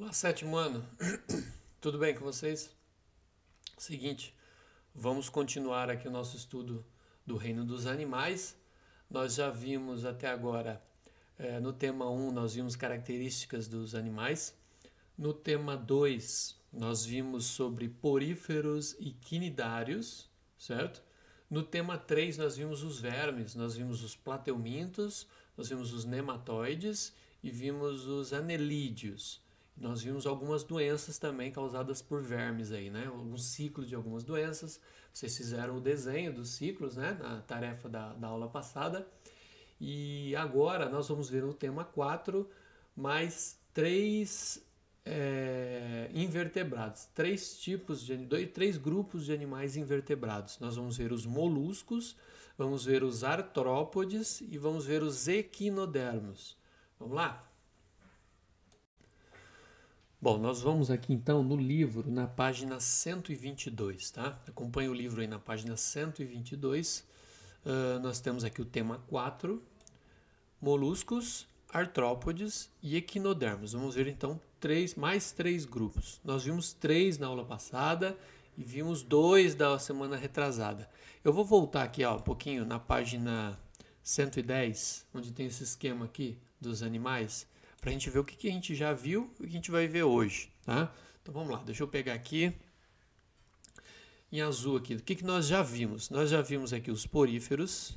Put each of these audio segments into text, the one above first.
Olá, sétimo ano. Tudo bem com vocês? Seguinte, vamos continuar aqui o nosso estudo do reino dos animais. Nós já vimos até agora, é, no tema 1, nós vimos características dos animais. No tema 2, nós vimos sobre poríferos e quinidários, certo? No tema 3, nós vimos os vermes, nós vimos os plateumintos, nós vimos os nematóides e vimos os anelídeos nós vimos algumas doenças também causadas por vermes aí, né? Um ciclo de algumas doenças. Vocês fizeram o desenho dos ciclos, né? Na tarefa da, da aula passada. E agora nós vamos ver no tema 4 mais três é, invertebrados, três tipos de dois, três grupos de animais invertebrados. Nós vamos ver os moluscos, vamos ver os artrópodes e vamos ver os equinodermos. Vamos lá? Bom, nós vamos aqui então no livro, na página 122, tá? Acompanhe o livro aí na página 122. Uh, ah, nós temos aqui o tema 4, moluscos, artrópodes e equinodermos. Vamos ver então três, mais três grupos. Nós vimos três na aula passada e vimos dois da semana retrasada. Eu vou voltar aqui ó, um pouquinho na página 110, onde tem esse esquema aqui dos animais para a gente ver o que, que, a gente já viu e o que a gente vai ver hoje. Tá? Então vamos lá, deixa eu pegar aqui em azul aqui. O que, que nós já vimos? Nós já vimos aqui os poríferos,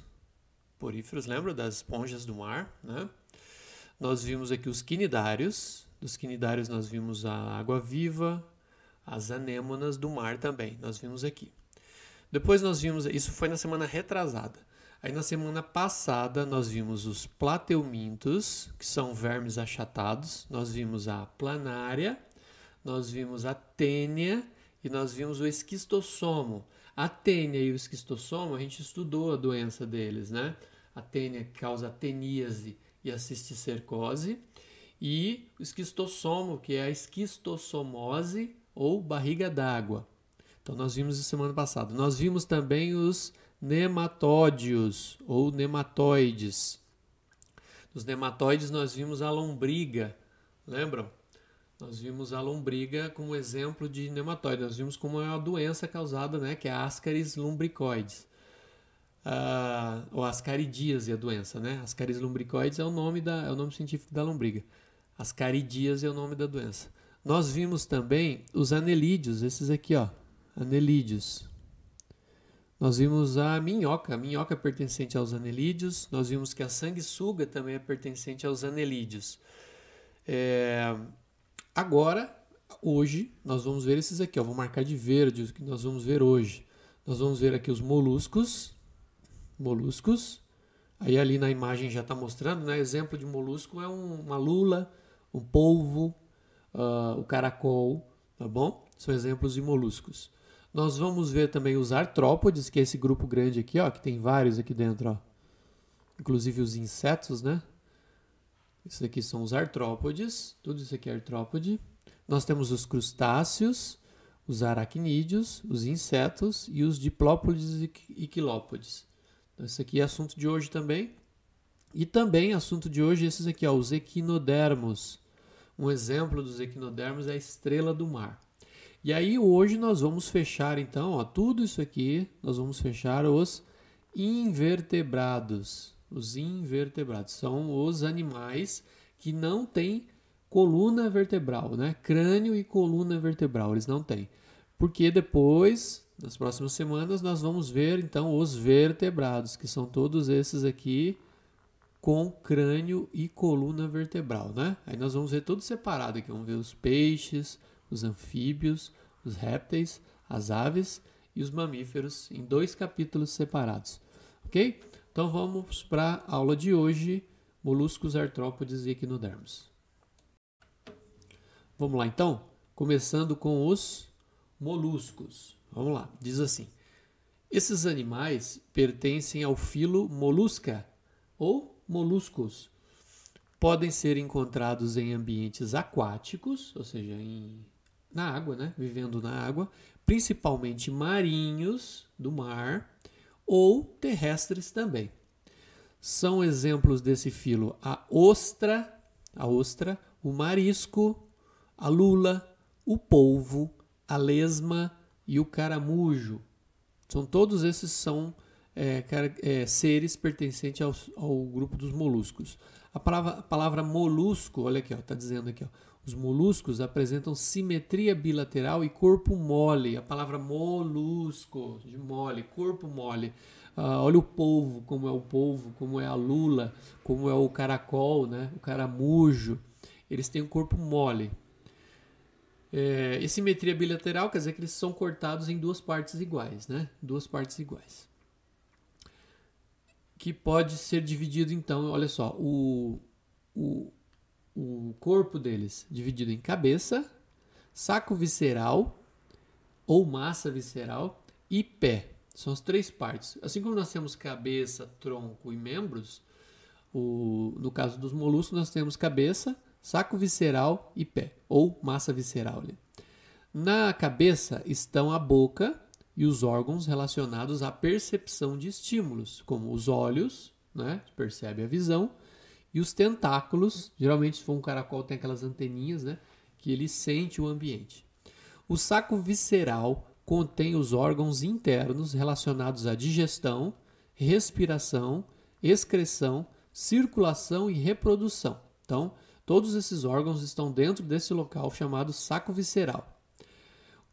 poríferos, lembra das esponjas do mar, né? Nós vimos aqui os quinidários, dos quinidários nós vimos a água-viva, as anêmonas do mar também, nós vimos aqui. Depois nós vimos, isso foi na semana retrasada, Aí na semana passada nós vimos os plateumintos, que são vermes achatados, nós vimos a planária, nós vimos a tênia e nós vimos o esquistossomo. A tênia e o esquistossomo, a gente estudou a doença deles, né? A tênia causa teníase e a cisticercose e o esquistossomo, que é a esquistossomose ou barriga d'água. Então nós vimos isso semana passada. Nós vimos também os nematódios ou nematoides. Nos nematóides nós vimos a lombriga, lembram? Nós vimos a lombriga como exemplo de nematóide. Nós vimos como é uma doença causada, né, que é a ascaris lumbricoides. Ah, ou ascaridíase é a doença, né? Ascaris lumbricoides é o nome da é o nome científico da lombriga. Ascaridíase é o nome da doença. Nós vimos também os anelídeos, esses aqui, ó, anelídeos. Nós vimos a minhoca, a minhoca pertencente aos anelídeos, nós vimos que a sanguessuga também é pertencente aos anelídeos. É... Agora, hoje, nós vamos ver esses aqui, eu vou marcar de verde o que nós vamos ver hoje. Nós vamos ver aqui os moluscos, moluscos, aí ali na imagem já está mostrando, né? exemplo de molusco é um, uma lula, um polvo, uh, o caracol, tá bom? São exemplos de moluscos. Nós vamos ver também os artrópodes, que é esse grupo grande aqui, ó, que tem vários aqui dentro, ó. Inclusive os insetos, né? Isso aqui são os artrópodes, tudo isso aqui é artrópode. Nós temos os crustáceos, os aracnídeos, os insetos e os diplópodes e quilópodes. Então, isso aqui é assunto de hoje também. E também assunto de hoje esses aqui, ó, os equinodermos. Um exemplo dos equinodermos é a estrela do mar. E aí hoje nós vamos fechar então, ó, tudo isso aqui, nós vamos fechar os invertebrados. Os invertebrados são os animais que não têm coluna vertebral, né? Crânio e coluna vertebral, eles não têm. Porque depois, nas próximas semanas, nós vamos ver então os vertebrados, que são todos esses aqui com crânio e coluna vertebral, né? Aí nós vamos ver tudo separado aqui, vamos ver os peixes, os anfíbios, os répteis, as aves e os mamíferos em dois capítulos separados, ok? Então vamos para a aula de hoje, moluscos, artrópodes e equinodermos. Vamos lá então, começando com os moluscos. Vamos lá, diz assim: esses animais pertencem ao filo Molusca ou moluscos. Podem ser encontrados em ambientes aquáticos, ou seja, em na água, né? Vivendo na água, principalmente marinhos do mar ou terrestres também. São exemplos desse filo a ostra, a ostra, o marisco, a lula, o polvo, a lesma e o caramujo. São todos esses são é, é, seres pertencentes ao, ao, grupo dos moluscos. A palavra, a palavra molusco, olha aqui, está dizendo aqui, ó, os moluscos apresentam simetria bilateral e corpo mole. A palavra molusco, de mole, corpo mole. Ah, olha o polvo, como é o polvo, como é a lula, como é o caracol, né? o caramujo. Eles têm um corpo mole. É, e simetria bilateral quer dizer que eles são cortados em duas partes iguais, né? Duas partes iguais. Que pode ser dividido, então, olha só, o, o, o corpo deles dividido em cabeça, saco visceral ou massa visceral e pé. São as três partes. Assim como nós temos cabeça, tronco e membros, o, no caso dos moluscos, nós temos cabeça, saco visceral e pé, ou massa visceral. Na cabeça estão a boca e os órgãos relacionados à percepção de estímulos, como os olhos, né, percebe a visão, e os tentáculos, geralmente se for um caracol tem aquelas anteninhas, né, que ele sente o ambiente. O saco visceral contém os órgãos internos relacionados à digestão, respiração, excreção, circulação e reprodução. Então, todos esses órgãos estão dentro desse local chamado saco visceral.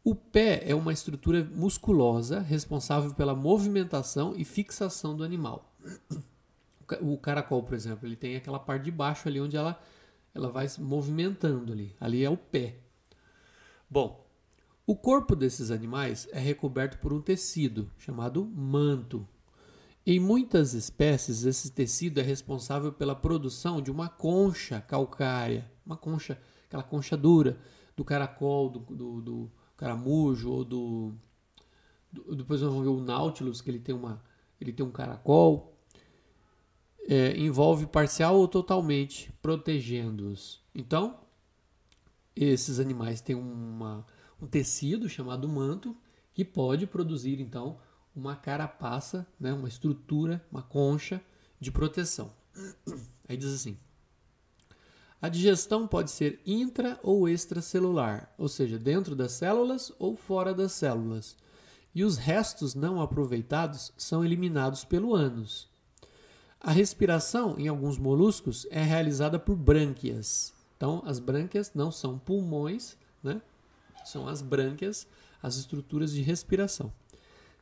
O pé é uma estrutura musculosa responsável pela movimentação e fixação do animal o caracol, por exemplo, ele tem aquela parte de baixo ali onde ela, ela vai se movimentando ali. Ali é o pé. Bom, o corpo desses animais é recoberto por um tecido chamado manto. Em muitas espécies, esse tecido é responsável pela produção de uma concha calcária, uma concha, aquela concha dura do caracol, do, do, do caramujo ou do, do, Depois nós vamos ver o Nautilus, que ele tem, uma, ele tem um caracol é, envolve parcial ou totalmente, protegendo-os. Então, esses animais têm uma, um tecido chamado manto que pode produzir então uma carapaça, né, uma estrutura, uma concha de proteção. Aí diz assim: a digestão pode ser intra ou extracelular, ou seja, dentro das células ou fora das células. E os restos não aproveitados são eliminados pelo ânus. A respiração em alguns moluscos é realizada por brânquias. Então, as brânquias não são pulmões, né? São as brânquias, as estruturas de respiração.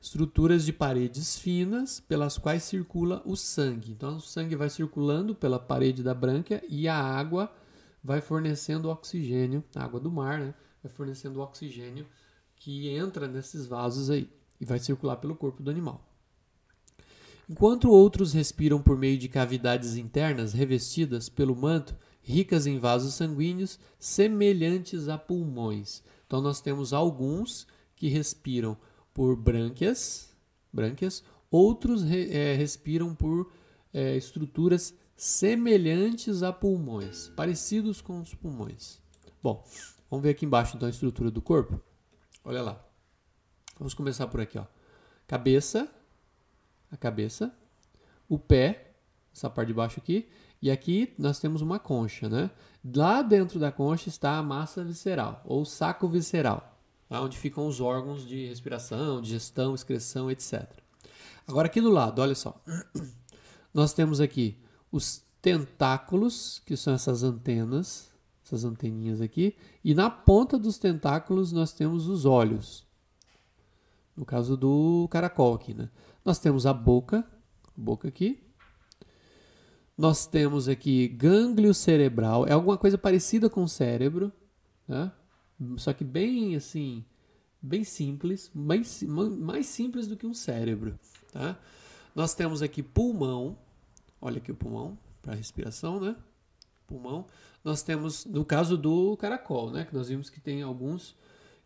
Estruturas de paredes finas pelas quais circula o sangue. Então, o sangue vai circulando pela parede da brânquia e a água vai fornecendo oxigênio, a água do mar, né? Vai fornecendo oxigênio que entra nesses vasos aí e vai circular pelo corpo do animal enquanto outros respiram por meio de cavidades internas revestidas pelo manto, ricas em vasos sanguíneos semelhantes a pulmões. Então nós temos alguns que respiram por brânquias, brânquias outros re, é, respiram por é, estruturas semelhantes a pulmões, parecidos com os pulmões. Bom, vamos ver aqui embaixo então a estrutura do corpo. Olha lá. Vamos começar por aqui, ó. Cabeça, a cabeça, o pé, essa parte de baixo aqui, e aqui nós temos uma concha, né? Lá dentro da concha está a massa visceral, ou saco visceral, tá? onde ficam os órgãos de respiração, digestão, excreção, etc. Agora aqui do lado, olha só. Nós temos aqui os tentáculos, que são essas antenas, essas anteninhas aqui, e na ponta dos tentáculos nós temos os olhos. No caso do caracol aqui, né? Nós temos a boca, boca aqui. Nós temos aqui gânglio cerebral, é alguma coisa parecida com o cérebro, né? só que bem assim, bem simples, mais, mais simples do que um cérebro. Tá? Nós temos aqui pulmão, olha aqui o pulmão para respiração, né? Pulmão. Nós temos, no caso do caracol, né? Que nós vimos que tem alguns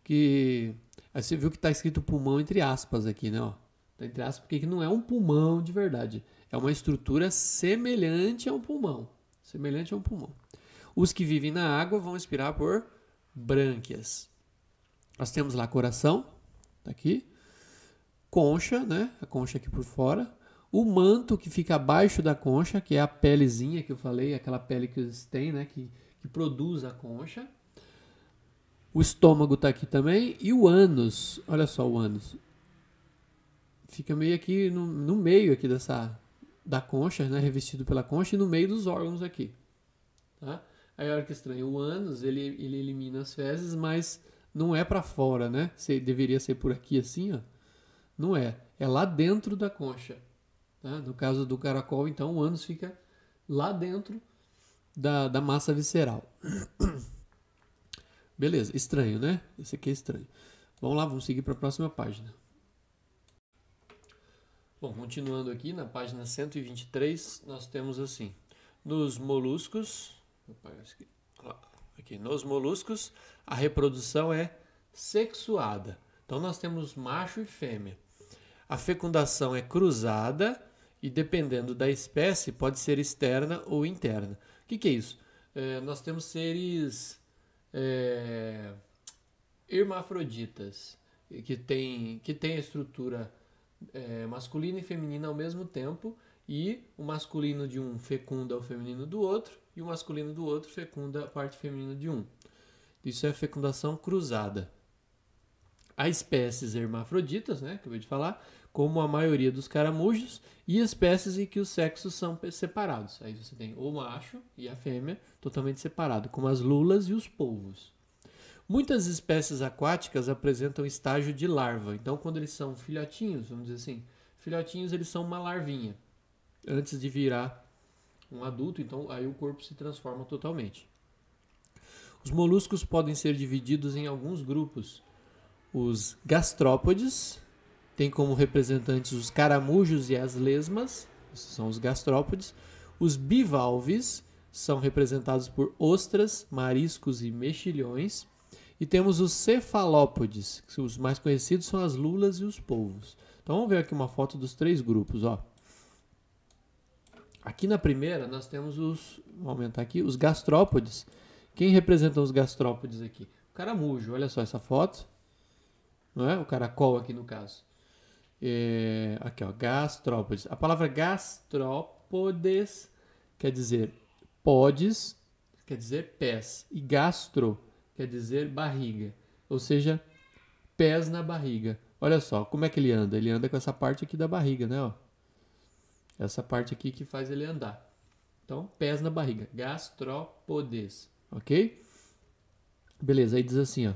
que. Aí você viu que está escrito pulmão entre aspas aqui, né? Ó. Tá entre aspas, porque não é um pulmão de verdade. É uma estrutura semelhante a um pulmão. Semelhante a um pulmão. Os que vivem na água vão expirar por brânquias. Nós temos lá coração, tá aqui. Concha, né? A concha aqui por fora. O manto que fica abaixo da concha, que é a pelezinha que eu falei, aquela pele que eles têm, né? Que, que produz a concha. O estômago está aqui também. E o ânus, olha só o ânus fica meio aqui no, no meio aqui dessa da concha, né, revestido pela concha e no meio dos órgãos aqui. Tá? Aí olha que estranho, o ânus ele, ele elimina as fezes, mas não é para fora, né? deveria ser por aqui assim, ó. Não é, é lá dentro da concha. Tá? No caso do caracol, então o ânus fica lá dentro da, da massa visceral. Beleza, estranho, né? Esse aqui é estranho. Vamos lá, vamos seguir para a próxima página. Bom, continuando aqui na página 123, nós temos assim: nos moluscos, aqui, nos moluscos, a reprodução é sexuada. Então nós temos macho e fêmea. A fecundação é cruzada e dependendo da espécie pode ser externa ou interna. O que, que é isso? É, nós temos seres é, hermafroditas que tem, que tem a estrutura é, masculina e feminina ao mesmo tempo e o masculino de um fecunda o feminino do outro e o masculino do outro fecunda a parte feminina de um. Isso é fecundação cruzada. Há espécies hermafroditas, né, acabei de falar, como a maioria dos caramujos, e espécies em que os sexos são separados. Aí você tem o macho e a fêmea totalmente separados, como as lulas e os polvos. Muitas espécies aquáticas apresentam estágio de larva. Então, quando eles são filhotinhos, vamos dizer assim, filhotinhos eles são uma larvinha antes de virar um adulto. Então, aí o corpo se transforma totalmente. Os moluscos podem ser divididos em alguns grupos. Os gastrópodes têm como representantes os caramujos e as lesmas, são os gastrópodes. Os bivalves são representados por ostras, mariscos e mexilhões. E temos os cefalópodes, que os mais conhecidos são as lulas e os polvos. Então vamos ver aqui uma foto dos três grupos, ó. Aqui na primeira nós temos os, vou aumentar aqui, os gastrópodes. Quem representa os gastrópodes aqui? O caramujo, olha só essa foto. Não é? O caracol aqui no caso. É, aqui, ó, gastrópodes. A palavra gastrópodes quer dizer podes, quer dizer pés. E gastro quer dizer barriga, ou seja, pés na barriga. Olha só, como é que ele anda? Ele anda com essa parte aqui da barriga, né? Ó. Essa parte aqui que faz ele andar. Então, pés na barriga, gastropodes, ok? Beleza, aí diz assim, ó.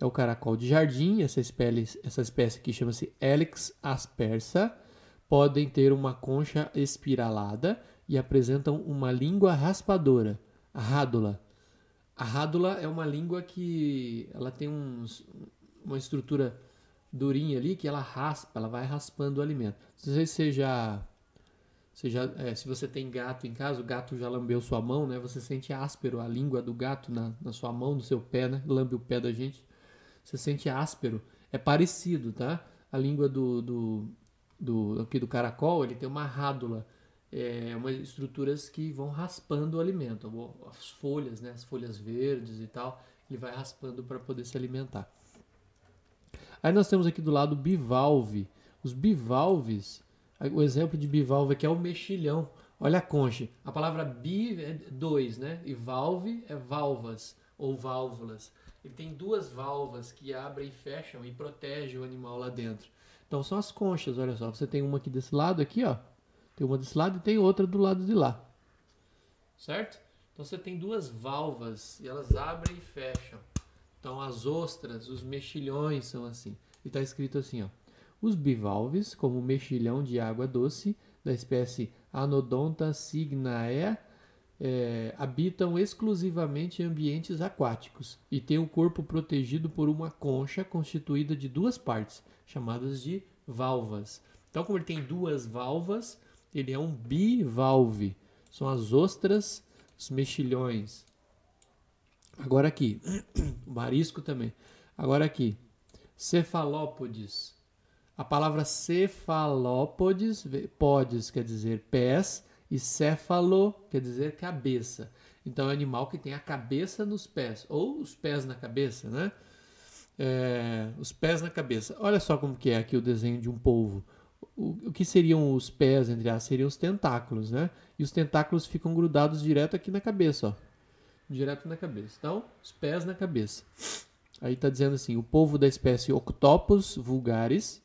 É o caracol de jardim, essa espécie, essa espécie aqui chama-se Helix aspersa. Podem ter uma concha espiralada e apresentam uma língua raspadora, a rádula. A rádula é uma língua que ela tem uns, uma estrutura durinha ali que ela raspa, ela vai raspando o alimento. se você já, já, é, se você tem gato em casa, o gato já lambeu sua mão, né? Você sente áspero a língua do gato na, na sua mão, no seu pé, né? Lambe o pé da gente. Você sente áspero. É parecido, tá? A língua do, do, do, aqui do caracol, ele tem uma rádula é, umas estruturas que vão raspando o alimento, as folhas, né, as folhas verdes e tal, ele vai raspando para poder se alimentar. Aí nós temos aqui do lado bivalve. Os bivalves, o exemplo de bivalve aqui é o mexilhão. Olha a concha. A palavra bi é dois, né? E valve é valvas ou válvulas. Ele tem duas valvas que abrem e fecham e protegem o animal lá dentro. Então são as conchas, olha só. Você tem uma aqui desse lado aqui, ó tem uma desse lado e tem outra do lado de lá. Certo? Então você tem duas valvas e elas abrem e fecham. Então as ostras, os mexilhões são assim. E está escrito assim, ó. Os bivalves, como o mexilhão de água doce da espécie Anodonta signae, é, habitam exclusivamente ambientes aquáticos e têm o corpo protegido por uma concha constituída de duas partes, chamadas de valvas. Então, como ele tem duas valvas, ele é um bivalve. São as ostras, os mexilhões. Agora aqui, o marisco também. Agora aqui, cefalópodes. A palavra cefalópodes, podes quer dizer pés e céfalo quer dizer cabeça. Então é animal que tem a cabeça nos pés ou os pés na cabeça, né? É, os pés na cabeça. Olha só como que é aqui o desenho de um polvo o, o que seriam os pés, entre as seriam os tentáculos, né? E os tentáculos ficam grudados direto aqui na cabeça, ó. Direto na cabeça. Então, os pés na cabeça. Aí está dizendo assim: o povo da espécie Octopus vulgaris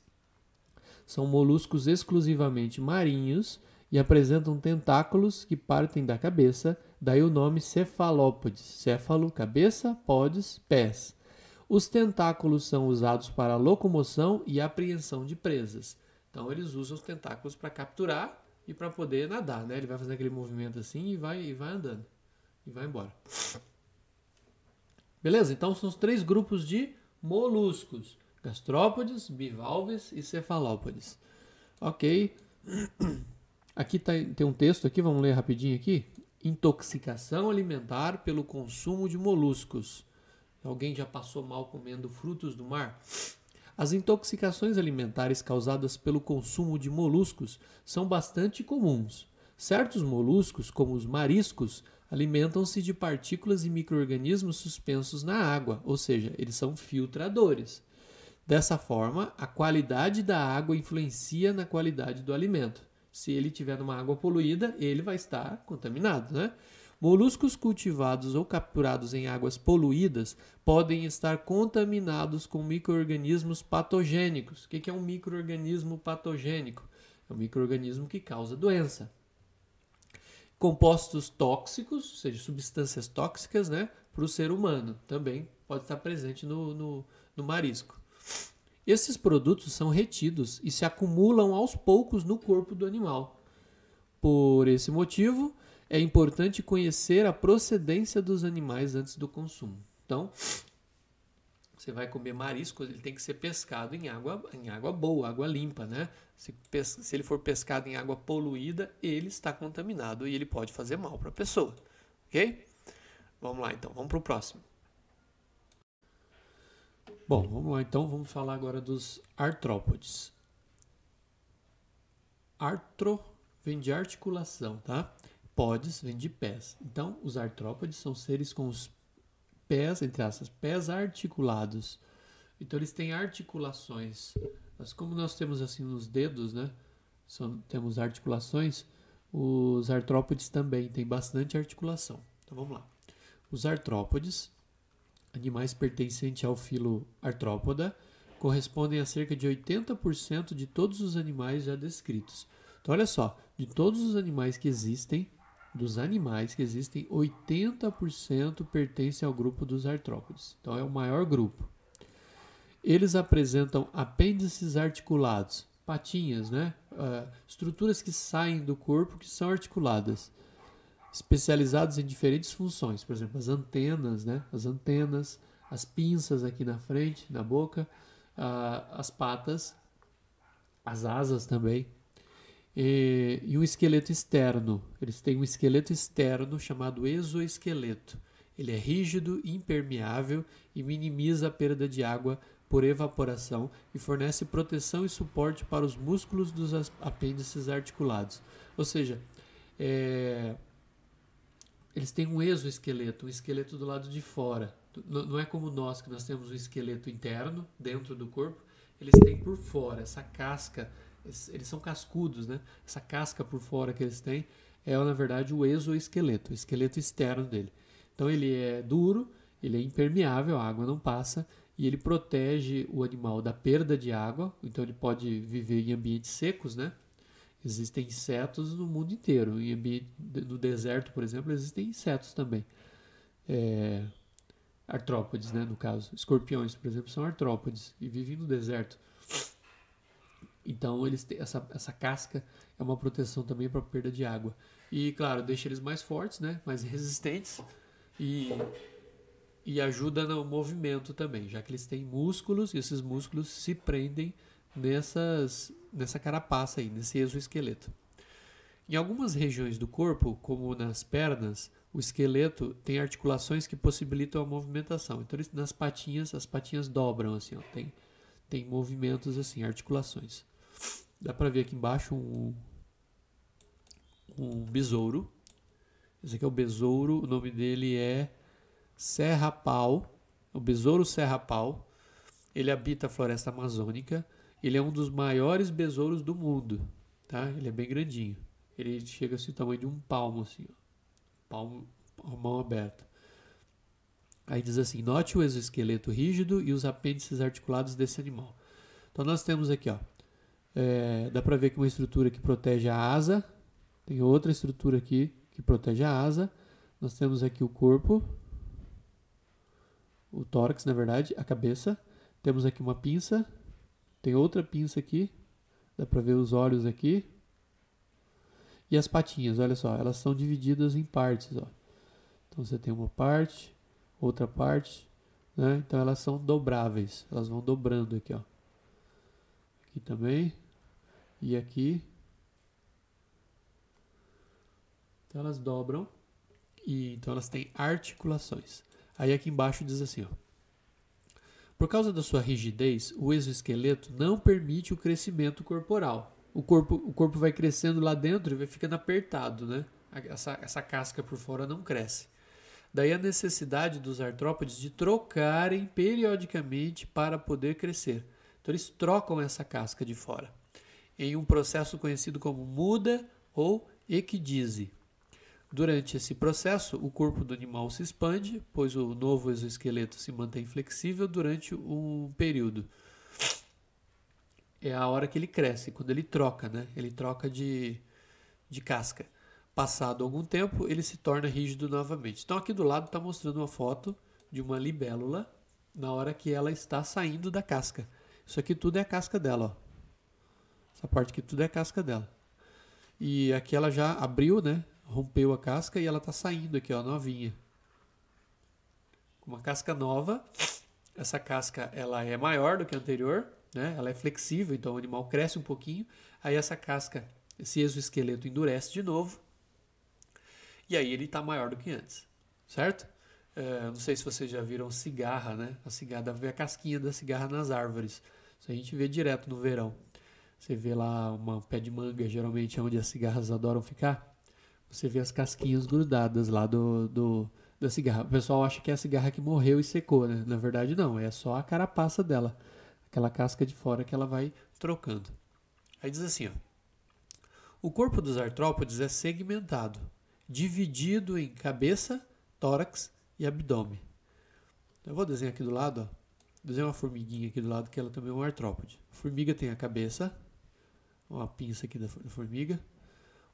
são moluscos exclusivamente marinhos e apresentam tentáculos que partem da cabeça, daí o nome cefalópodes. Céfalo, cabeça, podes, pés. Os tentáculos são usados para locomoção e apreensão de presas. Então eles usam os tentáculos para capturar e para poder nadar, né? Ele vai fazendo aquele movimento assim e vai, e vai andando e vai embora. Beleza? Então são os três grupos de moluscos: gastrópodes, bivalves e cefalópodes. Ok. Aqui tá, tem um texto aqui, vamos ler rapidinho aqui. Intoxicação alimentar pelo consumo de moluscos. Alguém já passou mal comendo frutos do mar? As intoxicações alimentares causadas pelo consumo de moluscos são bastante comuns. Certos moluscos, como os mariscos, alimentam-se de partículas e microrganismos suspensos na água, ou seja, eles são filtradores. Dessa forma, a qualidade da água influencia na qualidade do alimento. Se ele tiver numa água poluída, ele vai estar contaminado, né? Moluscos cultivados ou capturados em águas poluídas podem estar contaminados com micro-organismos patogênicos. O que é um microorganismo patogênico? É um microorganismo que causa doença. Compostos tóxicos, ou seja, substâncias tóxicas, né, para o ser humano também pode estar presente no, no, no marisco. Esses produtos são retidos e se acumulam aos poucos no corpo do animal. Por esse motivo, é importante conhecer a procedência dos animais antes do consumo. Então, você vai comer marisco, ele tem que ser pescado em água, em água boa, água limpa, né? Se, se ele for pescado em água poluída, ele está contaminado e ele pode fazer mal para a pessoa, ok? Vamos lá então, vamos para o próximo. Bom, vamos lá então, vamos falar agora dos artrópodes. Artro vem de articulação, tá? podes vem de pés. Então, os artrópodes são seres com os pés, entre aspas, pés articulados. Então, eles têm articulações. Mas como nós temos assim nos dedos, né? São, temos articulações, os artrópodes também têm bastante articulação. Então, vamos lá. Os artrópodes, animais pertencentes ao filo Artrópoda, correspondem a cerca de 80% de todos os animais já descritos. Então, olha só, de todos os animais que existem, dos animais que existem, 80% pertence ao grupo dos artrópodes. Então é o maior grupo. Eles apresentam apêndices articulados, patinhas, né? Uh, estruturas que saem do corpo que são articuladas, especializadas em diferentes funções. Por exemplo, as antenas, né? As antenas, as pinças aqui na frente, na boca, uh, as patas, as asas também. E, e o esqueleto externo. Eles têm um esqueleto externo chamado exoesqueleto. Ele é rígido, impermeável e minimiza a perda de água por evaporação e fornece proteção e suporte para os músculos dos apêndices articulados. Ou seja, é... eles têm um exoesqueleto, um esqueleto do lado de fora. Não é como nós, que nós temos um esqueleto interno dentro do corpo, eles têm por fora essa casca eles são cascudos, né? Essa casca por fora que eles têm é, na verdade, o exoesqueleto, o esqueleto externo dele. Então ele é duro, ele é impermeável, a água não passa e ele protege o animal da perda de água, então ele pode viver em ambientes secos, né? Existem insetos no mundo inteiro, em ambiente no deserto, por exemplo, existem insetos também. É, artrópodes, né, no caso. Escorpiões, por exemplo, são artrópodes e vivem no deserto. Então eles têm essa, essa casca é uma proteção também para perda de água. E claro, deixa eles mais fortes, né? mais resistentes e, e ajuda no movimento também, já que eles têm músculos e esses músculos se prendem nessas, nessa carapaça aí, nesse exoesqueleto. Em algumas regiões do corpo, como nas pernas, o esqueleto tem articulações que possibilitam a movimentação. Então, nas patinhas, as patinhas dobram assim, ó, tem, tem movimentos assim, articulações. Dá pra ver aqui embaixo um, um besouro. Esse aqui é o besouro, o nome dele é Serra Pau. O besouro Serra Pau. Ele habita a floresta amazônica. Ele é um dos maiores besouros do mundo, tá? Ele é bem grandinho. Ele chega assim, o tamanho de um palmo, assim, ó. Palmo, mão aberta. Aí diz assim: note o exoesqueleto rígido e os apêndices articulados desse animal. Então nós temos aqui, ó, é, dá para ver que uma estrutura que protege a asa, tem outra estrutura aqui que protege a asa. Nós temos aqui o corpo, o tórax, na verdade, a cabeça. Temos aqui uma pinça, tem outra pinça aqui, dá para ver os olhos aqui. E as patinhas, olha só, elas são divididas em partes, ó. Então você tem uma parte, outra parte, né? Então elas são dobráveis, elas vão dobrando aqui, ó. Aqui também, e aqui. Então elas dobram e então elas têm articulações. Aí aqui embaixo diz assim, ó. Por causa da sua rigidez, o exoesqueleto não permite o crescimento corporal. O corpo, o corpo vai crescendo lá dentro e vai ficando apertado, né? Essa, essa casca por fora não cresce. Daí a necessidade dos artrópodes de trocarem periodicamente para poder crescer. Então eles trocam essa casca de fora em um processo conhecido como muda ou equidise. Durante esse processo, o corpo do animal se expande, pois o novo exoesqueleto se mantém flexível durante um período. É a hora que ele cresce, quando ele troca, né? Ele troca de, de casca. Passado algum tempo, ele se torna rígido novamente. Então, aqui do lado está mostrando uma foto de uma libélula na hora que ela está saindo da casca. Isso aqui tudo é a casca dela, ó. Essa parte aqui tudo é casca dela. E aqui ela já abriu, né? Rompeu a casca e ela tá saindo aqui, ó, novinha. Uma casca nova. Essa casca ela é maior do que a anterior, né? Ela é flexível, então o animal cresce um pouquinho. Aí essa casca, esse exoesqueleto endurece de novo. E aí ele tá maior do que antes, certo? É, não sei se vocês já viram cigarra, né? A cigarra dá ver a casquinha da cigarra nas árvores. Isso a gente vê direto no verão. Você vê lá uma, um pé de manga, geralmente é onde as cigarras adoram ficar. Você vê as casquinhas grudadas lá do, do da cigarra. O pessoal acha que é a cigarra que morreu e secou, né? Na verdade, não. É só a carapaça dela. Aquela casca de fora que ela vai trocando. Aí diz assim, ó. O corpo dos artrópodes é segmentado, dividido em cabeça, tórax e abdômen. Eu vou desenhar aqui do lado, ó. Desenhar uma formiguinha aqui do lado, que ela também é um artrópode. A formiga tem a cabeça, uma a pinça aqui da formiga,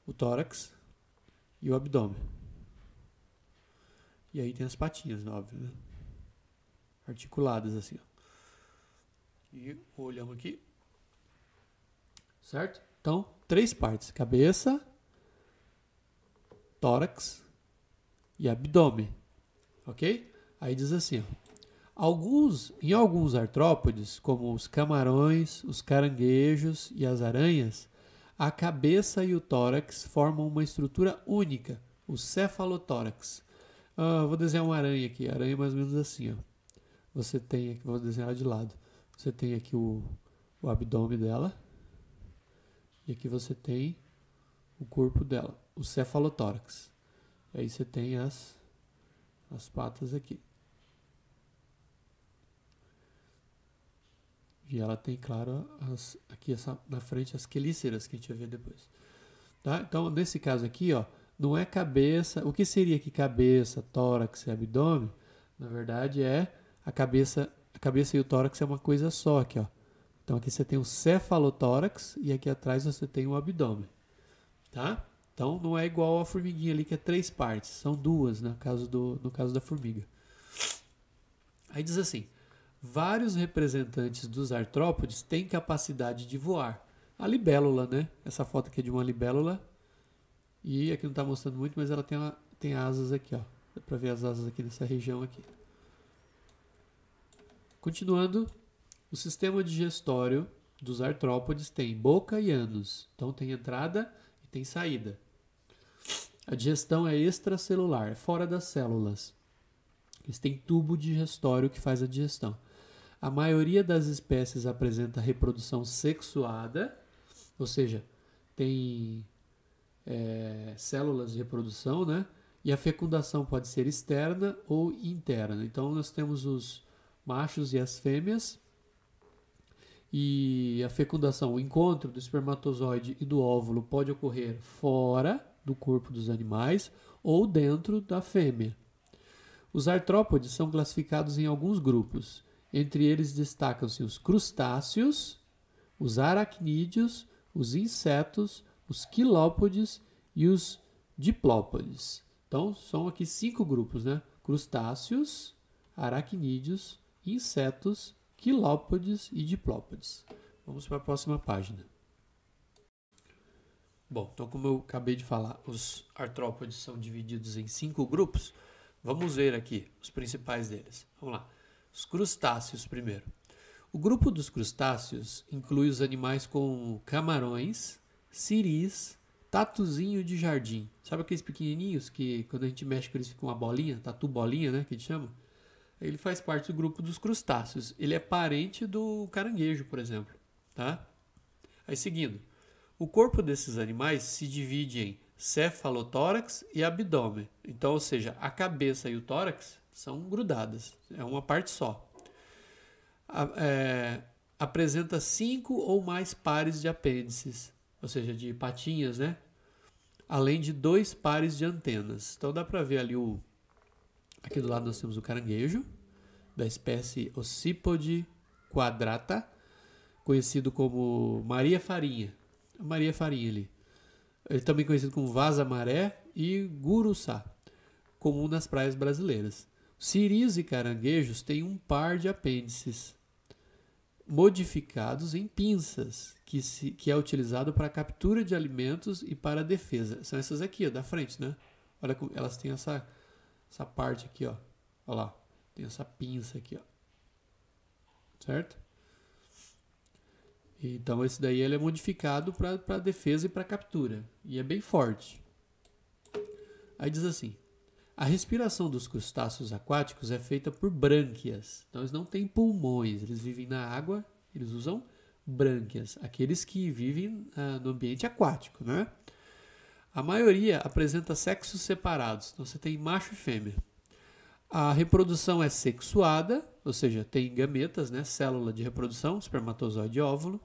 o tórax e o abdômen. E aí tem as patinhas, né, óbvio, né? Articuladas assim, ó. E olhamos aqui. Certo? Então, três partes: cabeça, tórax e abdômen. Ok? Aí diz assim, ó. Alguns, em alguns artrópodes, como os camarões, os caranguejos e as aranhas, a cabeça e o tórax formam uma estrutura única, o cefalotórax. Ah, vou desenhar uma aranha aqui, aranha é mais ou menos assim. Ó. Você tem aqui, vou desenhar de lado. Você tem aqui o, o abdômen dela e aqui você tem o corpo dela, o cefalotórax. Aí você tem as, as patas aqui. E ela tem, claro, as, aqui essa, na frente as quelíceras que a gente vai ver depois. Tá? Então, nesse caso aqui, ó, não é cabeça. O que seria aqui cabeça, tórax e abdômen? Na verdade, é a cabeça, a cabeça e o tórax é uma coisa só aqui, ó. Então aqui você tem o cefalotórax e aqui atrás você tem o abdômen, tá? Então não é igual a formiguinha ali que é três partes, são duas no caso do no caso da formiga. Aí diz assim: vários representantes dos artrópodes têm capacidade de voar. A libélula, né? Essa foto aqui é de uma libélula. E aqui não está mostrando muito, mas ela tem, uma, tem asas aqui, ó. Dá para ver as asas aqui nessa região aqui. Continuando, o sistema digestório dos artrópodes tem boca e ânus. Então tem entrada e tem saída. A digestão é extracelular, fora das células. Eles têm tubo digestório que faz a digestão. A maioria das espécies apresenta reprodução sexuada, ou seja, tem é, células de reprodução, né? E a fecundação pode ser externa ou interna. Então, nós temos os machos e as fêmeas. E a fecundação, o encontro do espermatozoide e do óvulo pode ocorrer fora do corpo dos animais ou dentro da fêmea. Os artrópodes são classificados em alguns grupos. Entre eles destacam-se os crustáceos, os aracnídeos, os insetos, os quilópodes e os diplópodes. Então, são aqui cinco grupos, né? Crustáceos, aracnídeos, insetos, quilópodes e diplópodes. Vamos para a próxima página. Bom, então como eu acabei de falar, os artrópodes são divididos em cinco grupos. Vamos ver aqui os principais deles. Vamos lá. Os crustáceos primeiro. O grupo dos crustáceos inclui os animais como camarões, siris, tatuzinho de jardim. Sabe aqueles pequenininhos que quando a gente mexe com eles ficam uma bolinha, tatu bolinha, né, que a gente chama? Ele faz parte do grupo dos crustáceos. Ele é parente do caranguejo, por exemplo, tá? Aí seguindo, o corpo desses animais se divide em cefalotórax e abdômen. Então, ou seja, a cabeça e o tórax são grudadas, é uma parte só. A, é, apresenta cinco ou mais pares de apêndices, ou seja, de patinhas, né? Além de dois pares de antenas. Então dá para ver ali o. Aqui do lado nós temos o caranguejo, da espécie Ocípode quadrata, conhecido como Maria Farinha. Maria Farinha ali. Ele é também conhecido como Vaza Maré e Guruçá, comum nas praias brasileiras. Ciris e caranguejos têm um par de apêndices modificados em pinças, que, se, que é utilizado para captura de alimentos e para a defesa. São essas aqui, ó, da frente, né? Olha como elas têm essa, essa parte aqui, ó. Olha lá, tem essa pinça aqui, ó. Certo? Então esse daí ele é modificado para defesa e para captura. E é bem forte. Aí diz assim: a respiração dos crustáceos aquáticos é feita por brânquias. Então, eles não têm pulmões, eles vivem na água, eles usam brânquias, aqueles que vivem ah, no ambiente aquático, né? A maioria apresenta sexos separados, então você tem macho e fêmea. A reprodução é sexuada, ou seja, tem gametas, né, célula de reprodução, espermatozoide e óvulo,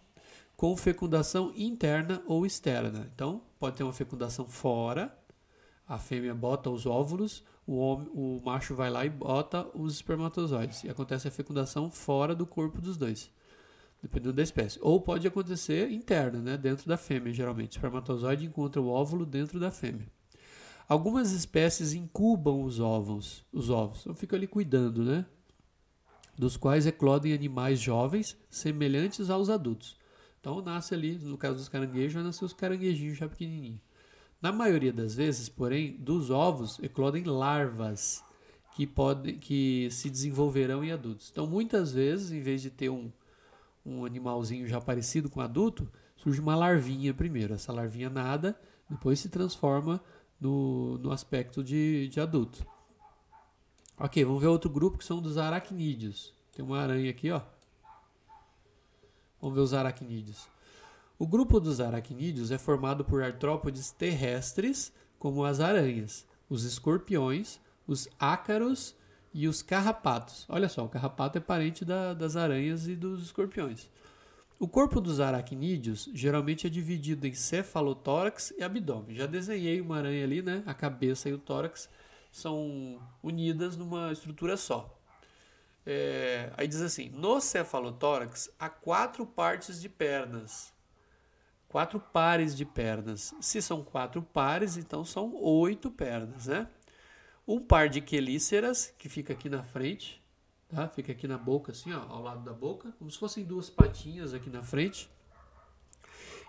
com fecundação interna ou externa. Então, pode ter uma fecundação fora a fêmea bota os óvulos, o, homem, o macho vai lá e bota os espermatozoides. E acontece a fecundação fora do corpo dos dois, dependendo da espécie. Ou pode acontecer interna, né, dentro da fêmea, geralmente. O espermatozoide encontra o óvulo dentro da fêmea. Algumas espécies incubam os ovos, os ovos, então fica ali cuidando, né? Dos quais eclodem animais jovens semelhantes aos adultos. Então nasce ali, no caso dos caranguejos, vai nascer os caranguejinhos já pequenininhos. Na maioria das vezes, porém, dos ovos eclodem larvas que, podem que se desenvolverão em adultos. Então, muitas vezes, em vez de ter um, um animalzinho já parecido com adulto, surge uma larvinha primeiro. Essa larvinha nada, depois se transforma no, no aspecto de, de adulto. Ok, vamos ver outro grupo que são dos aracnídeos. Tem uma aranha aqui, ó. Vamos ver os aracnídeos. O grupo dos aracnídeos é formado por artrópodes terrestres, como as aranhas, os escorpiões, os ácaros e os carrapatos. Olha só, o carrapato é parente da, das aranhas e dos escorpiões. O corpo dos aracnídeos geralmente é dividido em cefalotórax e abdômen. Já desenhei uma aranha ali, né? A cabeça e o tórax são unidas numa estrutura só. É, aí diz assim: no cefalotórax há quatro partes de pernas, quatro pares de pernas. Se são quatro pares, então são oito pernas, né? Um par de quelíceras, que fica aqui na frente, tá? Fica aqui na boca, assim, ó, ao lado da boca, como se fossem duas patinhas aqui na frente.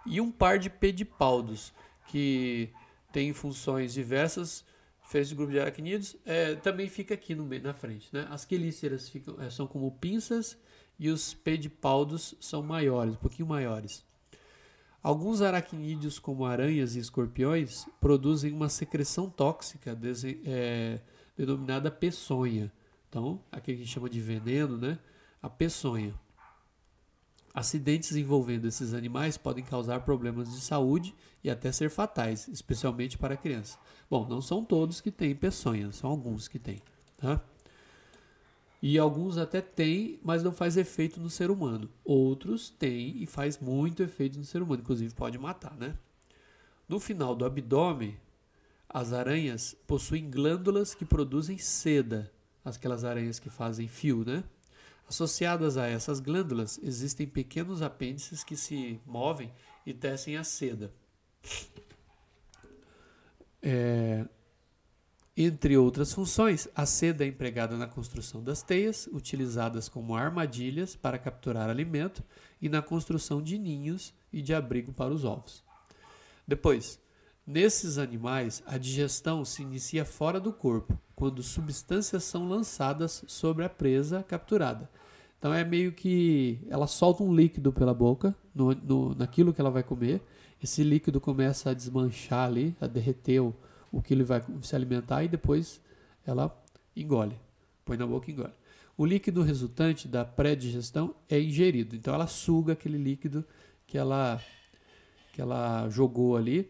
E um par de pedipaldos, que tem funções diversas, fez o grupo de aracnídeos, é, também fica aqui no meio, na frente. Né? As quelíceras ficam, é, são como pinças e os pedipaldos são maiores, um pouquinho maiores. Alguns aracnídeos, como aranhas e escorpiões, produzem uma secreção tóxica é, denominada peçonha. Então, aquele que chama de veneno, né? A peçonha. Acidentes envolvendo esses animais podem causar problemas de saúde e até ser fatais, especialmente para crianças. Bom, não são todos que têm peçonha, são alguns que têm, tá? E alguns até têm, mas não faz efeito no ser humano. Outros têm e faz muito efeito no ser humano, inclusive pode matar, né? No final do abdômen, as aranhas possuem glândulas que produzem seda, aquelas aranhas que fazem fio, né? Associadas a essas glândulas existem pequenos apêndices que se movem e tecem a seda. É, entre outras funções, a seda é empregada na construção das teias, utilizadas como armadilhas para capturar alimento e na construção de ninhos e de abrigo para os ovos. Depois, nesses animais, a digestão se inicia fora do corpo, quando substâncias são lançadas sobre a presa capturada. Então é meio que ela solta um líquido pela boca, no, no naquilo que ela vai comer, esse líquido começa a desmanchar ali, a derreter o o que ele vai se alimentar e depois ela engole, põe na boca e engole. O líquido resultante da pré-digestão é ingerido, então ela suga aquele líquido que ela, que ela jogou ali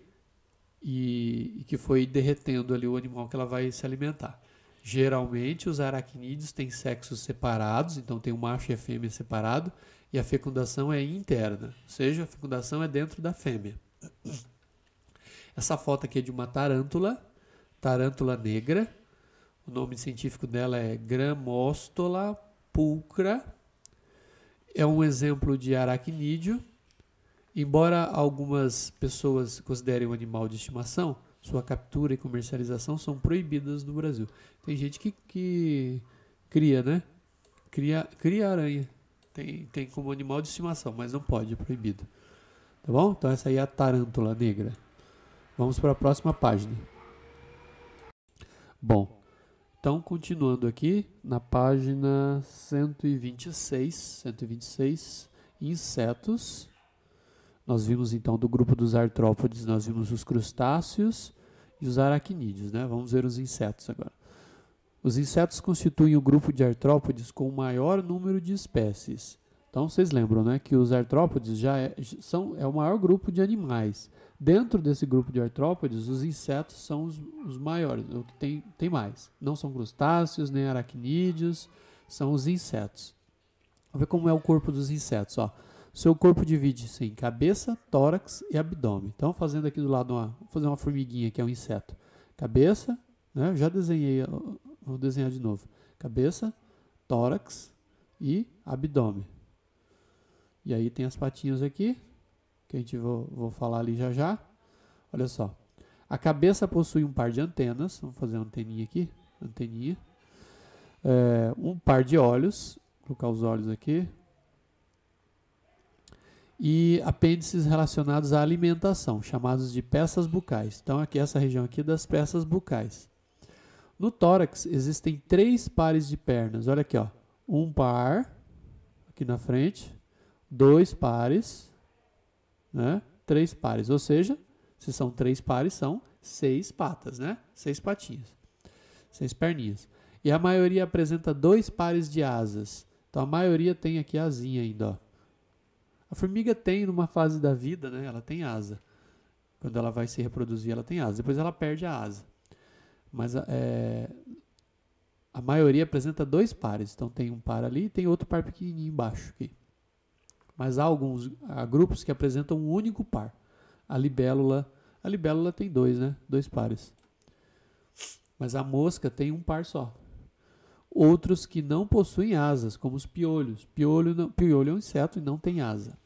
e, e que foi derretendo ali o animal que ela vai se alimentar. Geralmente os aracnídeos têm sexos separados, então tem um macho e a fêmea separado, e a fecundação é interna, ou seja, a fecundação é dentro da fêmea. Essa foto aqui é de uma tarântula, tarântula negra. O nome científico dela é Gramóstola pulcra. É um exemplo de aracnídeo. Embora algumas pessoas considerem o um animal de estimação, sua captura e comercialização são proibidas no Brasil. Tem gente que, que cria, né? Cria, cria aranha. Tem, tem como animal de estimação, mas não pode, é proibido. Tá bom? Então essa aí é a tarântula negra. Vamos para a próxima página. Bom, então continuando aqui na página 126, 126, insetos. Nós vimos então do grupo dos artrópodes, nós vimos os crustáceos e os aracnídeos, né? Vamos ver os insetos agora. Os insetos constituem o grupo de artrópodes com o maior número de espécies. Então vocês lembram, né, que os artrópodes já é, são é o maior grupo de animais. Dentro desse grupo de artrópodes, os insetos são os, os maiores, o que tem, tem mais. Não são crustáceos, nem aracnídeos, são os insetos. Vamos ver como é o corpo dos insetos. Ó. Seu corpo divide-se em cabeça, tórax e abdômen. Então, fazendo aqui do lado, uma, vou fazer uma formiguinha que é um inseto. Cabeça, né? já desenhei, vou desenhar de novo. Cabeça, tórax e abdômen. E aí tem as patinhas aqui, que a gente vou, vou falar ali já já. Olha só. A cabeça possui um par de antenas. Vamos fazer uma anteninha aqui. Anteninha. É, um par de olhos. Vou colocar os olhos aqui. E apêndices relacionados à alimentação, chamados de peças bucais. Então, aqui essa região aqui das peças bucais. No tórax existem três pares de pernas. Olha aqui, ó. Um par aqui na frente, dois pares né? Três pares, ou seja, se são três pares, são seis patas, né? Seis patinhas, seis perninhas. E a maioria apresenta dois pares de asas. Então a maioria tem aqui asinha ainda, ó. A formiga tem numa fase da vida, né? Ela tem asa. Quando ela vai se reproduzir, ela tem asa. Depois ela perde a asa. Mas é, a maioria apresenta dois pares. Então tem um par ali e tem outro par pequenininho embaixo aqui mas há alguns há grupos que apresentam um único par. A libélula, a libélula tem dois, né? Dois pares. Mas a mosca tem um par só. Outros que não possuem asas, como os piolhos. Piolho, não, piolho é um inseto e não tem asa.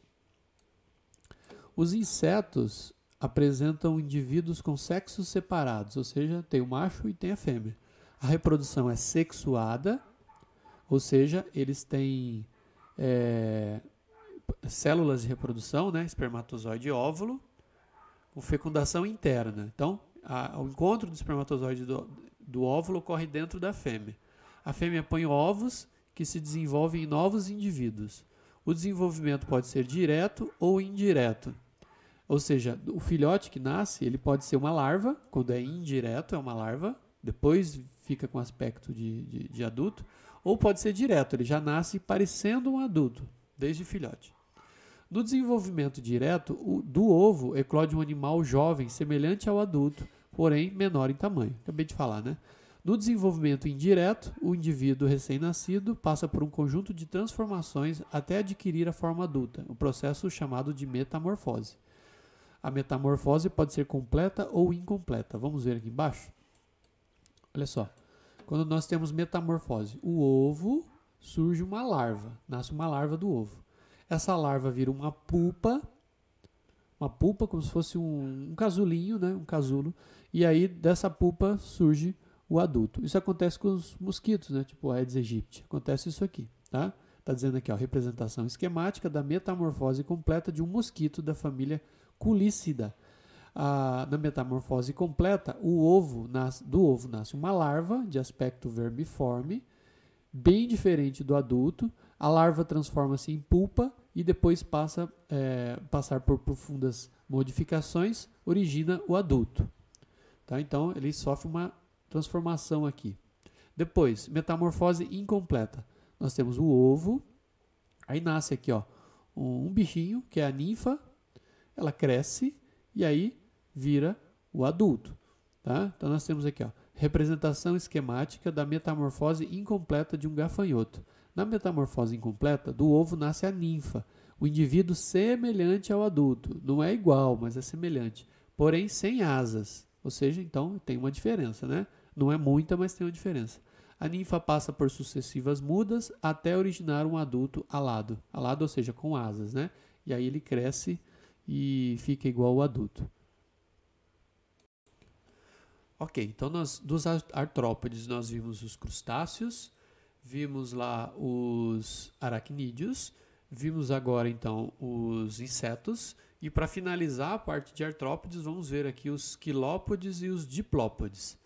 Os insetos apresentam indivíduos com sexos separados, ou seja, tem o macho e tem a fêmea. A reprodução é sexuada, ou seja, eles têm é, células de reprodução, né, espermatozoide e óvulo, com fecundação interna. Então, a, o encontro do espermatozoide do, do óvulo ocorre dentro da fêmea. A fêmea põe ovos que se desenvolvem em novos indivíduos. O desenvolvimento pode ser direto ou indireto. Ou seja, o filhote que nasce, ele pode ser uma larva, quando é indireto, é uma larva, depois fica com aspecto de, de, de adulto, ou pode ser direto, ele já nasce parecendo um adulto desde filhote. No desenvolvimento direto do ovo, eclode um animal jovem semelhante ao adulto, porém menor em tamanho. Acabei de falar, né? No desenvolvimento indireto, o indivíduo recém-nascido passa por um conjunto de transformações até adquirir a forma adulta, o processo chamado de metamorfose. A metamorfose pode ser completa ou incompleta. Vamos ver aqui embaixo? Olha só. Quando nós temos metamorfose, o ovo surge uma larva, nasce uma larva do ovo. Essa larva vira uma pupa, uma pupa como se fosse um, um casulinho, né, um casulo, e aí dessa pupa surge o adulto. Isso acontece com os mosquitos, né, tipo Aedes aegypti. Acontece isso aqui, tá? Tá dizendo aqui, ó, representação esquemática da metamorfose completa de um mosquito da família Culícida. Ah, na metamorfose completa, o ovo nasce, do ovo nasce uma larva de aspecto vermiforme, bem diferente do adulto. A larva transforma-se em pulpa e depois passa é, passar por profundas modificações, origina o adulto. Tá? Então ele sofre uma transformação aqui. Depois, metamorfose incompleta. Nós temos o ovo, aí nasce aqui ó, um, um bichinho que é a ninfa, ela cresce e aí vira o adulto. Tá? Então nós temos aqui ó, representação esquemática da metamorfose incompleta de um gafanhoto. Na metamorfose incompleta, do ovo nasce a ninfa, o indivíduo semelhante ao adulto. Não é igual, mas é semelhante. Porém, sem asas. Ou seja, então tem uma diferença, né? Não é muita, mas tem uma diferença. A ninfa passa por sucessivas mudas até originar um adulto alado. Alado, ou seja, com asas, né? E aí ele cresce e fica igual ao adulto. Ok, então nós, dos artrópodes nós vimos os crustáceos, vimos lá os aracnídeos, vimos agora então os insetos e para finalizar a parte de artrópodes vamos ver aqui os quilópodes e os diplópodes.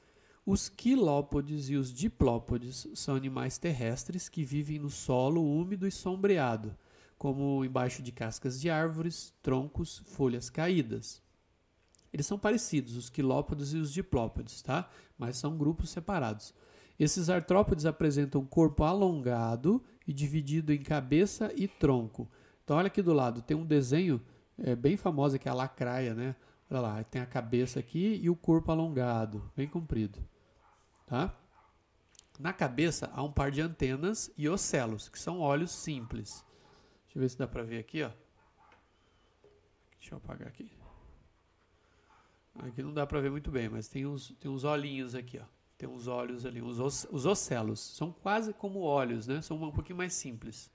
Os quilópodes e os diplópodes são animais terrestres que vivem no solo úmido e sombreado, como embaixo de cascas de árvores, troncos, folhas caídas. Eles são parecidos, os quilópodes e os diplópodes, tá? Mas são grupos separados. Esses artrópodes apresentam corpo alongado e dividido em cabeça e tronco. Então, olha aqui do lado, tem um desenho é, bem famoso que é a lacraia, né? Olha lá, tem a cabeça aqui e o corpo alongado, bem comprido, tá? Na cabeça há um par de antenas e ocelos, que são olhos simples. Deixa eu ver se dá para ver aqui, ó. Deixa eu apagar aqui. Aqui não dá para ver muito bem, mas tem uns, tem uns olhinhos aqui, ó. Tem uns olhos ali, os, os, os ocelos. São quase como olhos, né? São um pouquinho mais simples.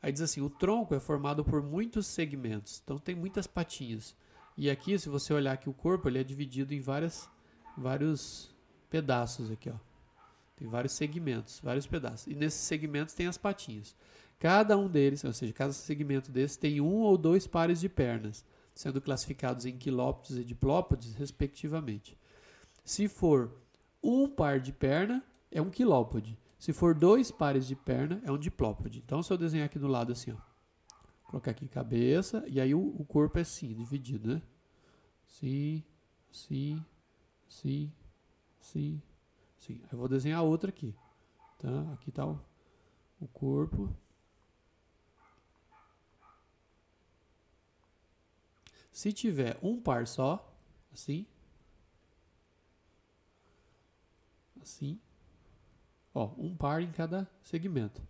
Aí diz assim: o tronco é formado por muitos segmentos, então tem muitas patinhas. E aqui, se você olhar aqui o corpo, ele é dividido em várias, vários pedaços aqui, ó. Tem vários segmentos, vários pedaços. E nesses segmentos tem as patinhas. Cada um deles, ou seja, cada segmento desse tem um ou dois pares de pernas sendo classificados em quilópodes e diplópodes, respectivamente. Se for um par de perna, é um quilópode. Se for dois pares de perna, é um diplópode. Então, se eu desenhar aqui do lado assim, ó, colocar aqui cabeça, e aí o, o corpo é assim, dividido, né? Sim, sim, sim, sim, sim. Eu vou desenhar outra aqui. Tá? Aqui está o, o corpo. Se tiver um par só, assim, assim, ó, um par em cada segmento.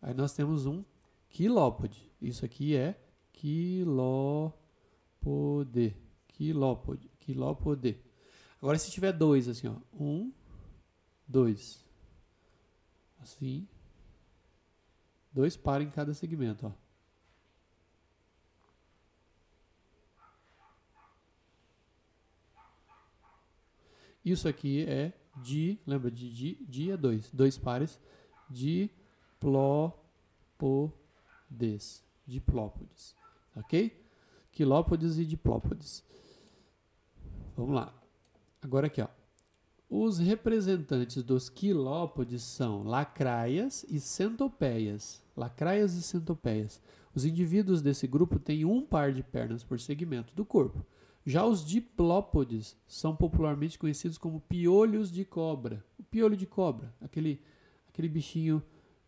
Aí nós temos um quilópode. Isso aqui é quilópode, quilópode, quilópode. Agora se tiver dois, assim, ó, um, dois, assim, dois par em cada segmento, ó. Isso aqui é de lembra de dia dois, dois pares, diplópodes, diplópodes, ok? Quilópodes e diplópodes. Vamos lá. Agora aqui, ó. Os representantes dos quilópodes são lacraias e centopeias. Lacraias e centopeias. Os indivíduos desse grupo têm um par de pernas por segmento do corpo. Já os diplópodes são popularmente conhecidos como piolhos de cobra. O piolho de cobra, aquele, aquele bichinho,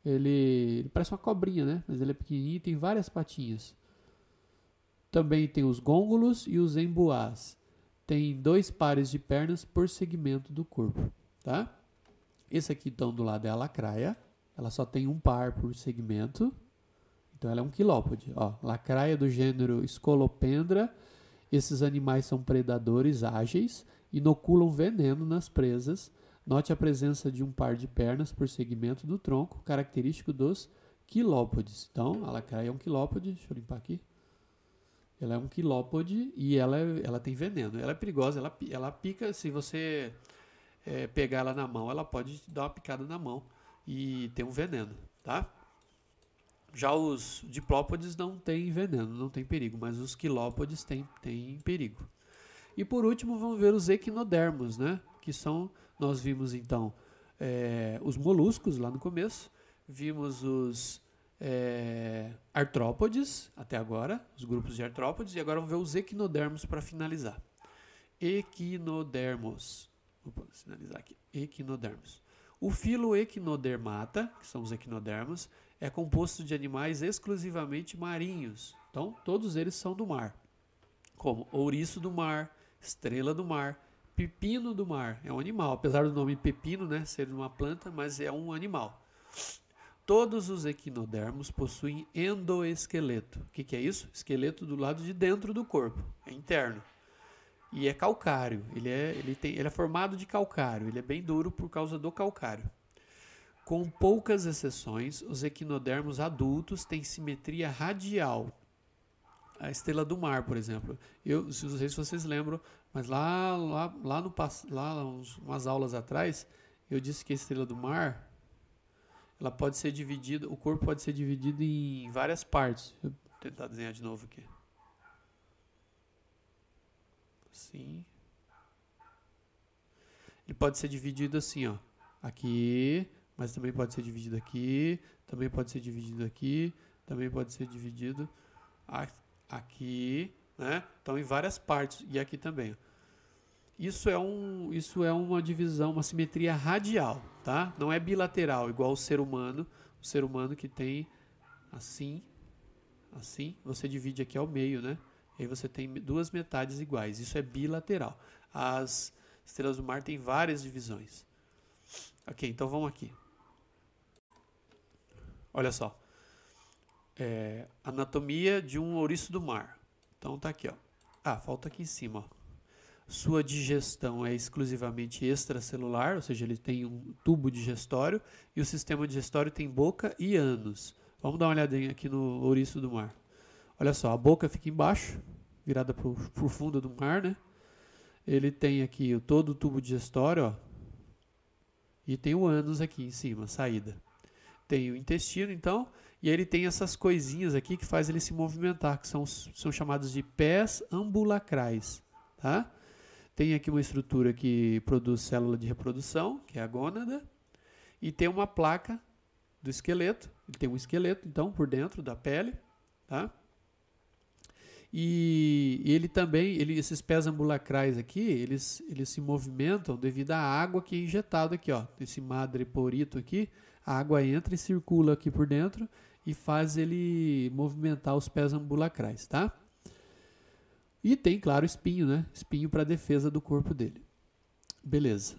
ele, ele parece uma cobrinha, né? Mas ele é pequenininho e tem várias patinhas. Também tem os gôngulos e os emboás. Tem dois pares de pernas por segmento do corpo, tá? Esse aqui, então, do lado é a lacraia. Ela só tem um par por segmento. Então, ela é um quilópode. Ó, lacraia do gênero Scolopendra esses animais são predadores ágeis, inoculam veneno nas presas. Note a presença de um par de pernas por segmento do tronco, característico dos quilópodes. Então, a lacraia é um quilópode. Deixa eu limpar aqui. Ela é um quilópode e ela, é, ela tem veneno. Ela é perigosa, ela, ela pica. Se você é, pegar ela na mão, ela pode dar uma picada na mão e ter um veneno, tá? Já os diplópodes não têm veneno, não tem perigo, mas os quilópodes têm, têm perigo. E por último, vamos ver os equinodermos, né? Que são, nós vimos então é, os moluscos lá no começo, vimos os é, artrópodes até agora, os grupos de artrópodes, e agora vamos ver os equinodermos para finalizar. Equinodermos. Opa, sinalizar aqui. Equinodermos. O filo equinodermata, que são os equinodermos, é composto de animais exclusivamente marinhos. Então, todos eles são do mar, como ouriço do mar, estrela do mar, pepino do mar. É um animal, apesar do nome pepino né, ser uma planta, mas é um animal. Todos os equinodermos possuem endoesqueleto. O que, que é isso? Esqueleto do lado de dentro do corpo, é interno. E é calcário, ele é, ele, tem, ele é formado de calcário, ele é bem duro por causa do calcário. Com poucas exceções, os equinodermos adultos têm simetria radial. A estrela do mar, por exemplo. Eu não sei se vocês lembram, mas lá, lá, lá, no, lá uns, umas aulas atrás, eu disse que a estrela do mar ela pode ser dividida, o corpo pode ser dividido em várias partes. Vou tentar desenhar de novo aqui. Assim. Ele pode ser dividido assim, ó. Aqui, mas também pode ser dividido aqui, também pode ser dividido aqui, também pode ser dividido aqui, né? Então em várias partes e aqui também. Isso é um, isso é uma divisão, uma simetria radial, tá? Não é bilateral, igual o ser humano, o ser humano que tem assim, assim, você divide aqui ao meio, né? E aí você tem duas metades iguais. Isso é bilateral. As estrelas do mar têm várias divisões. Ok, então vamos aqui. Olha só. É, anatomia de um ouriço do mar. Então tá aqui, ó. Ah, falta aqui em cima. Sua digestão é exclusivamente extracelular, ou seja, ele tem um tubo digestório e o sistema digestório tem boca e ânus. Vamos dar uma olhadinha aqui no ouriço do mar. Olha só, a boca fica embaixo, virada para o fundo do mar, né? Ele tem aqui todo o tubo digestório, ó, e tem o ânus aqui em cima, saída tem o intestino, então, e ele tem essas coisinhas aqui que faz ele se movimentar, que são, são chamados de pés ambulacrais, tá? Tem aqui uma estrutura que produz célula de reprodução, que é a gônada, e tem uma placa do esqueleto, ele tem um esqueleto, então, por dentro da pele, tá? E, e, ele também, ele, esses pés ambulacrais aqui, eles, eles se movimentam devido à água que é injetada aqui, ó. Esse madreporito aqui, a água entra e circula aqui por dentro e faz ele movimentar os pés ambulacrais, tá? E tem, claro, espinho, né? Espinho para defesa do corpo dele. Beleza.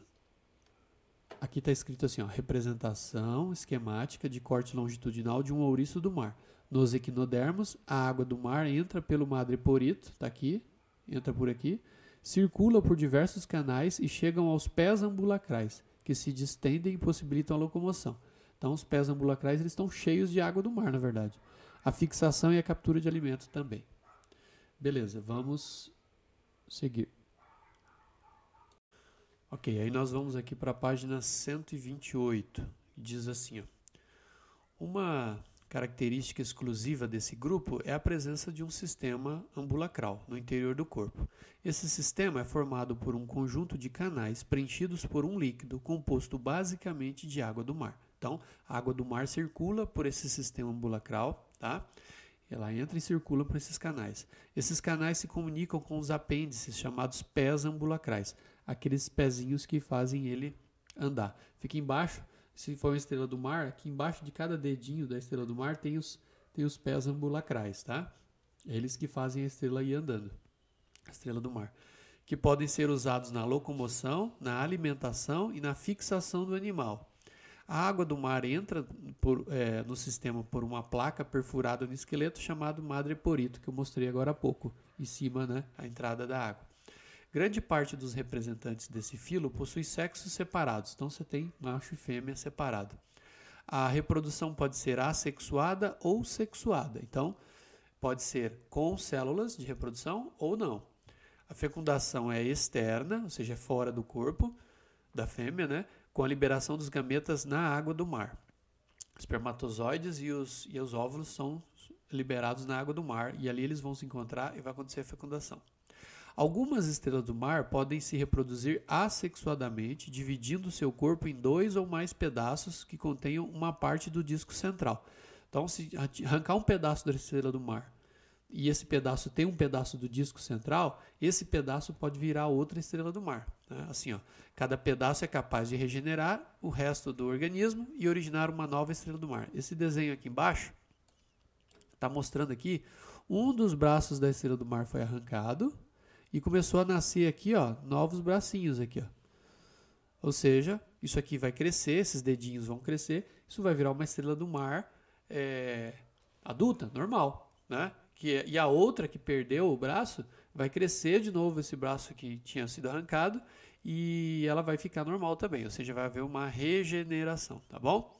Aqui está escrito assim, ó, representação esquemática de corte longitudinal de um ouriço do mar dos equinodermos, a água do mar entra pelo madreporito, está aqui, entra por aqui, circula por diversos canais e chegam aos pés ambulacrais, que se distendem e possibilitam a locomoção. Então, os pés ambulacrais eles estão cheios de água do mar, na verdade. A fixação e a captura de alimento também. Beleza, vamos seguir. Ok, aí nós vamos aqui para a página 128. Diz assim: ó, uma Característica exclusiva desse grupo é a presença de um sistema ambulacral no interior do corpo. Esse sistema é formado por um conjunto de canais preenchidos por um líquido composto basicamente de água do mar. Então, a água do mar circula por esse sistema ambulacral, tá? Ela entra e circula por esses canais. Esses canais se comunicam com os apêndices chamados pés ambulacrais, aqueles pezinhos que fazem ele andar. Fica embaixo se for uma estrela do mar, aqui embaixo de cada dedinho da estrela do mar tem os, tem os pés ambulacrais, tá? É eles que fazem a estrela ir andando, a estrela do mar. Que podem ser usados na locomoção, na alimentação e na fixação do animal. A água do mar entra por, é, no sistema por uma placa perfurada no esqueleto chamado madreporito, que eu mostrei agora há pouco, em cima, né, a entrada da água. Grande parte dos representantes desse filo possui sexos separados, então você tem macho e fêmea separado. A reprodução pode ser assexuada ou sexuada, então pode ser com células de reprodução ou não. A fecundação é externa, ou seja, é fora do corpo da fêmea, né? com a liberação dos gametas na água do mar. Os espermatozoides e os, e os óvulos são liberados na água do mar e ali eles vão se encontrar e vai acontecer a fecundação. Algumas estrelas do mar podem se reproduzir assexuadamente, dividindo seu corpo em dois ou mais pedaços que contenham uma parte do disco central. Então, se arrancar um pedaço da estrela do mar e esse pedaço tem um pedaço do disco central, esse pedaço pode virar outra estrela do mar. Né? Assim, ó, cada pedaço é capaz de regenerar o resto do organismo e originar uma nova estrela do mar. Esse desenho aqui embaixo está mostrando aqui um dos braços da estrela do mar foi arrancado e começou a nascer aqui, ó, novos bracinhos aqui, ó. Ou seja, isso aqui vai crescer, esses dedinhos vão crescer, isso vai virar uma estrela do mar é, adulta, normal, né? Que, é, e a outra que perdeu o braço vai crescer de novo esse braço que tinha sido arrancado e ela vai ficar normal também, ou seja, vai haver uma regeneração, tá bom?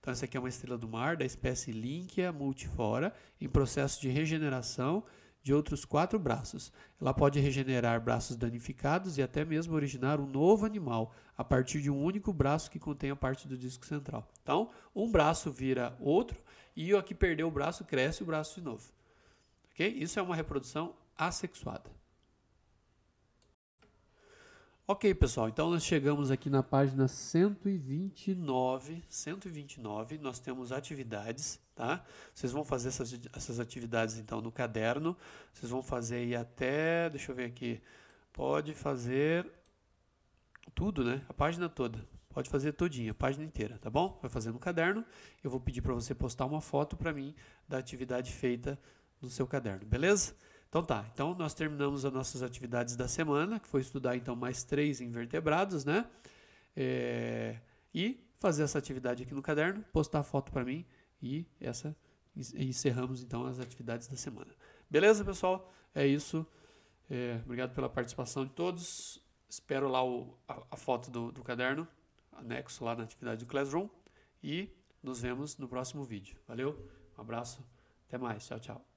Então, essa aqui é uma estrela do mar da espécie Linkea multifora em processo de regeneração de outros quatro braços. Ela pode regenerar braços danificados e até mesmo originar um novo animal a partir de um único braço que contém a parte do disco central. Então, um braço vira outro e o que perdeu o braço cresce o braço de novo. Okay? Isso é uma reprodução assexuada. Ok, pessoal, então nós chegamos aqui na página 129. 129, nós temos atividades, tá? Vocês vão fazer essas, essas atividades então no caderno. Vocês vão fazer aí até, deixa eu ver aqui, pode fazer tudo, né? A página toda. Pode fazer todinha, a página inteira, tá bom? Vai fazer no caderno. Eu vou pedir para você postar uma foto para mim da atividade feita no seu caderno, beleza? Então tá, então nós terminamos as nossas atividades da semana, que foi estudar então mais três invertebrados, né? É, e fazer essa atividade aqui no caderno, postar a foto para mim e essa encerramos então as atividades da semana. Beleza, pessoal? É isso. É, obrigado pela participação de todos. Espero lá o, a, a, foto do, do caderno, anexo lá na atividade do Classroom. E nos vemos no próximo vídeo. Valeu, um abraço, até mais, tchau, tchau.